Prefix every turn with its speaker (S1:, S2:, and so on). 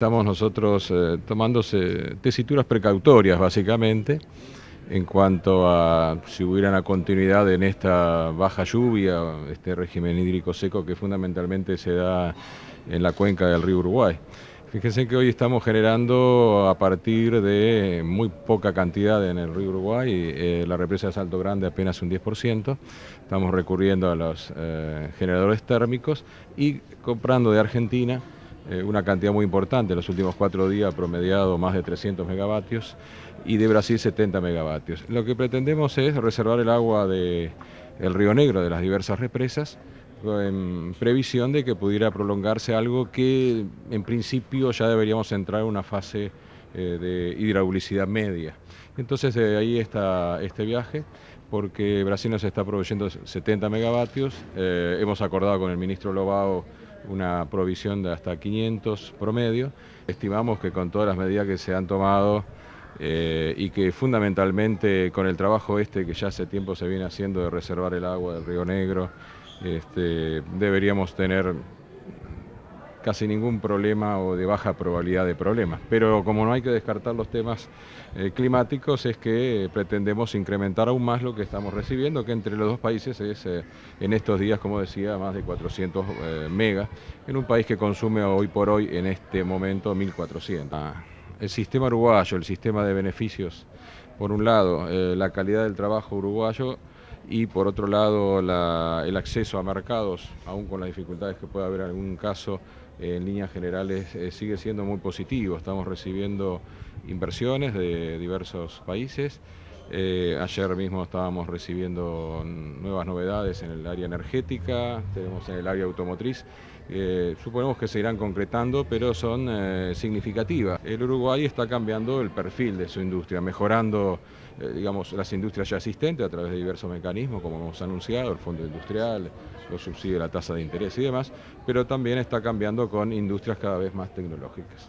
S1: Estamos nosotros eh, tomándose tesituras precautorias, básicamente, en cuanto a si hubiera una continuidad en esta baja lluvia, este régimen hídrico seco que fundamentalmente se da en la cuenca del río Uruguay. Fíjense que hoy estamos generando a partir de muy poca cantidad en el río Uruguay, eh, la represa de Salto Grande apenas un 10%, estamos recurriendo a los eh, generadores térmicos y comprando de Argentina eh, una cantidad muy importante, en los últimos cuatro días promediado más de 300 megavatios y de Brasil 70 megavatios. Lo que pretendemos es reservar el agua del río Negro, de las diversas represas, en previsión de que pudiera prolongarse algo que en principio ya deberíamos entrar en una fase eh, de hidraulicidad media. Entonces de ahí está este viaje, porque Brasil nos está proveyendo 70 megavatios, eh, hemos acordado con el ministro Lobao una provisión de hasta 500 promedio. Estimamos que con todas las medidas que se han tomado eh, y que fundamentalmente con el trabajo este que ya hace tiempo se viene haciendo de reservar el agua del río Negro, este, deberíamos tener sin ningún problema o de baja probabilidad de problemas. Pero como no hay que descartar los temas eh, climáticos, es que eh, pretendemos incrementar aún más lo que estamos recibiendo, que entre los dos países es eh, en estos días, como decía, más de 400 megas, en un país que consume hoy por hoy, en este momento, 1.400. Ah, el sistema uruguayo, el sistema de beneficios, por un lado, la calidad del trabajo uruguayo y por otro lado el acceso a mercados, aún con las dificultades que pueda haber en algún caso, eh, en líneas generales eh, sigue siendo muy positivo. Estamos recibiendo inversiones de diversos países. Eh, ayer mismo estábamos recibiendo nuevas novedades en el área energética, tenemos en el área automotriz. suponemos que se irán concretando, pero son eh, significativas. El Uruguay está cambiando el perfil de su industria, mejorando eh, digamos, las industrias ya existentes a través de diversos mecanismos, como hemos anunciado, el fondo industrial, los subsidios, la tasa de interés y demás, pero también está cambiando con industrias cada vez más tecnológicas.